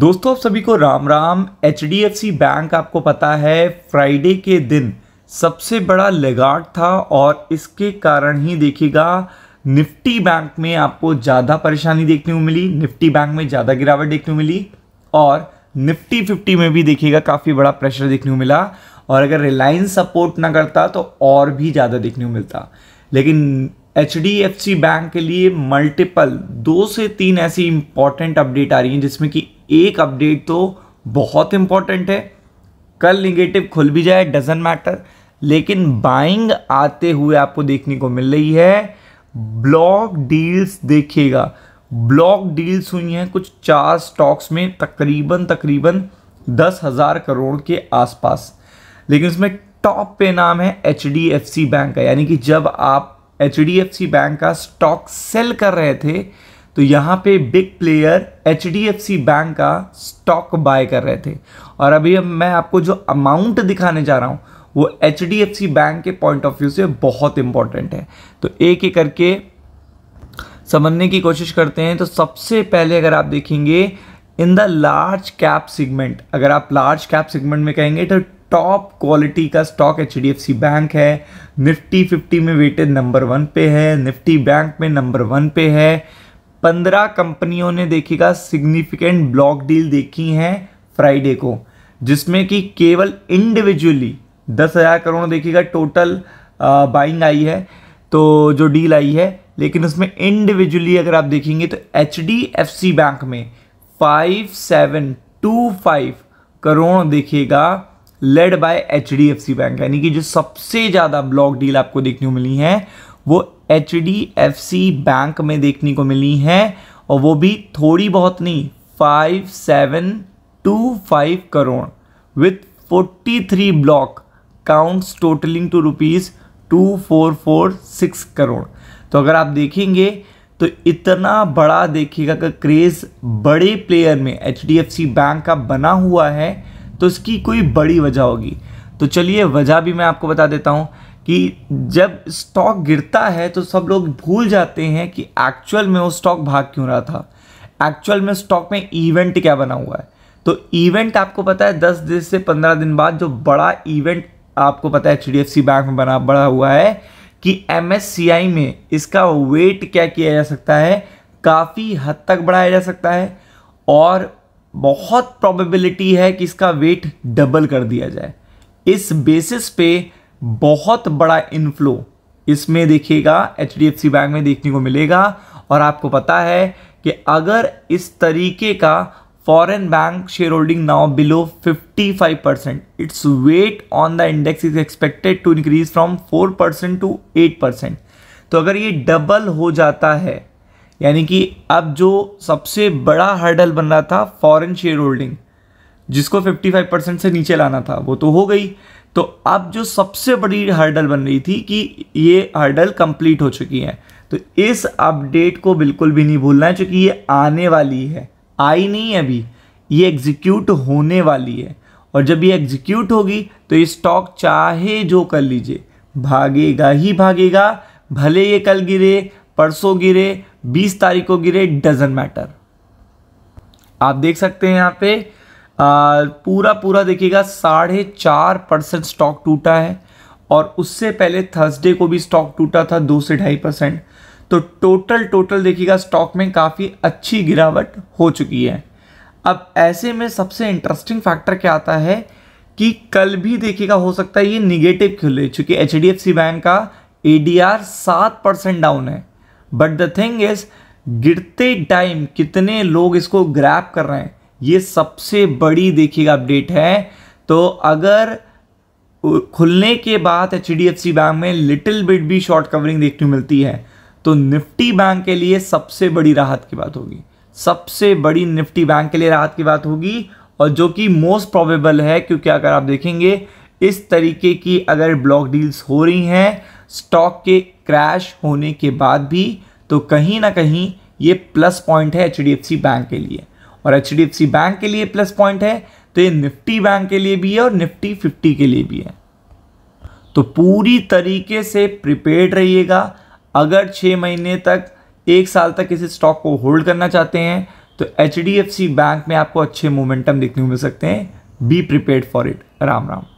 दोस्तों आप सभी को राम राम एच बैंक आपको पता है फ्राइडे के दिन सबसे बड़ा लेगाट था और इसके कारण ही देखिएगा निफ्टी बैंक में आपको ज़्यादा परेशानी देखने को मिली निफ्टी बैंक में ज़्यादा गिरावट देखने को मिली और निफ्टी फिफ्टी में भी देखिएगा काफ़ी बड़ा प्रेशर देखने को मिला और अगर रिलायंस सपोर्ट ना करता तो और भी ज़्यादा देखने को मिलता लेकिन एच बैंक के लिए मल्टीपल दो से तीन ऐसी इंपॉर्टेंट अपडेट आ रही हैं जिसमें कि एक अपडेट तो बहुत इंपॉर्टेंट है कल निगेटिव खुल भी जाए डजेंट मैटर लेकिन बाइंग आते हुए आपको देखने को मिल रही है ब्लॉक डील्स देखिएगा ब्लॉक डील्स हुई हैं कुछ चार स्टॉक्स में तकरीबन तकरीबन दस हज़ार करोड़ के आसपास लेकिन इसमें टॉप पे नाम है एच बैंक का यानी कि जब आप एच बैंक का स्टॉक सेल कर रहे थे तो यहाँ पे बिग प्लेयर एच बैंक का स्टॉक बाय कर रहे थे और अभी मैं आपको जो अमाउंट दिखाने जा रहा हूँ वो एच बैंक के पॉइंट ऑफ व्यू से बहुत इंपॉर्टेंट है तो एक एक करके समझने की कोशिश करते हैं तो सबसे पहले अगर आप देखेंगे in the large cap segment अगर आप लार्ज कैप सेगमेंट में कहेंगे तो टॉप क्वालिटी का स्टॉक एच बैंक है निफ्टी 50 में वेटेड नंबर वन पे है निफ्टी बैंक में नंबर वन पे है पंद्रह कंपनियों ने देखेगा सिग्निफिकेंट ब्लॉक डील देखी हैं फ्राइडे को जिसमें कि केवल इंडिविजुअली दस हज़ार करोड़ देखिएगा टोटल बाइंग आई है तो जो डील आई है लेकिन उसमें इंडिविजुअली अगर आप देखेंगे तो एच बैंक में five seven two five crore देखिएगा led by H D F C bank यानी कि जो सबसे ज़्यादा ब्लॉक डील आपको देखने को मिली है वो H D F C bank में देखने को मिली है और वो भी थोड़ी बहुत नहीं five seven two five crore with forty three block counts totalling two rupees two four four six crore तो अगर आप देखेंगे तो इतना बड़ा देखिएगा का क्रेज़ बड़े प्लेयर में H D F C bank का बना हुआ है तो इसकी कोई बड़ी वजह होगी तो चलिए वजह भी मैं आपको बता देता हूँ कि जब स्टॉक गिरता है तो सब लोग भूल जाते हैं कि एक्चुअल में वो स्टॉक भाग क्यों रहा था एक्चुअल में स्टॉक में इवेंट क्या बना हुआ है तो इवेंट आपको पता है दस दिन से पंद्रह दिन बाद जो बड़ा इवेंट आपको पता है एच बैंक में बना बड़ा हुआ है कि एम में इसका वेट क्या किया जा सकता है काफ़ी हद तक बढ़ाया जा सकता है और बहुत प्रोबेबिलिटी है कि इसका वेट डबल कर दिया जाए इस बेसिस पे बहुत बड़ा इनफ्लो इसमें देखिएगा एच बैंक में देखने को मिलेगा और आपको पता है कि अगर इस तरीके का foreign bank shareholding now below 55 percent its weight on the index is expected to increase from 4 percent to 8 percent तो अगर ये डबल हो जाता है यानी कि अब जो सबसे बड़ा हर्डल बन रहा था फॉरेन शेयर होल्डिंग जिसको 55 परसेंट से नीचे लाना था वो तो हो गई तो अब जो सबसे बड़ी हर्डल बन रही थी कि ये हर्डल कंप्लीट हो चुकी है तो इस अपडेट को बिल्कुल भी नहीं भूलना है क्योंकि ये आने वाली है आई नहीं है अभी ये एग्जीक्यूट होने वाली है और जब ये एग्जीक्यूट होगी तो ये स्टॉक चाहे जो कर लीजिए भागेगा ही भागेगा भले ये कल गिरे परसों गिरे बीस तारीख को गिरे डजेंट मैटर आप देख सकते हैं यहाँ पे आ, पूरा पूरा देखिएगा साढ़े चार परसेंट स्टॉक टूटा है और उससे पहले थर्सडे को भी स्टॉक टूटा था दो से ढाई परसेंट तो टोटल टोटल देखिएगा स्टॉक में काफ़ी अच्छी गिरावट हो चुकी है अब ऐसे में सबसे इंटरेस्टिंग फैक्टर क्या आता है कि कल भी देखिएगा हो सकता है ये निगेटिव खुले चूँकि एच बैंक का ए डी आर सात परसेंट डाउन है बट द थिंग इज गिरते टाइम कितने लोग इसको ग्रैप कर रहे हैं ये सबसे बड़ी देखिएगा अपडेट है तो अगर खुलने के बाद एच डी बैंक में लिटिल बिट भी शॉर्ट कवरिंग देखने मिलती है तो निफ्टी बैंक के लिए सबसे बड़ी राहत की बात होगी सबसे बड़ी निफ्टी बैंक के लिए राहत की बात होगी और जो कि मोस्ट प्रॉबेबल है क्योंकि अगर आप देखेंगे इस तरीके की अगर ब्लॉक डील्स हो रही हैं स्टॉक के क्रैश होने के बाद भी तो कहीं ना कहीं ये प्लस पॉइंट है एच बैंक के लिए और एच बैंक के लिए प्लस पॉइंट है तो ये निफ्टी बैंक के लिए भी है और निफ्टी फिफ्टी के लिए भी है तो पूरी तरीके से प्रिपेयर रहिएगा अगर छः महीने तक एक साल तक किसी स्टॉक को होल्ड करना चाहते हैं तो एच बैंक में आपको अच्छे मोमेंटम देखने को मिल सकते हैं be prepare for it Ram Ram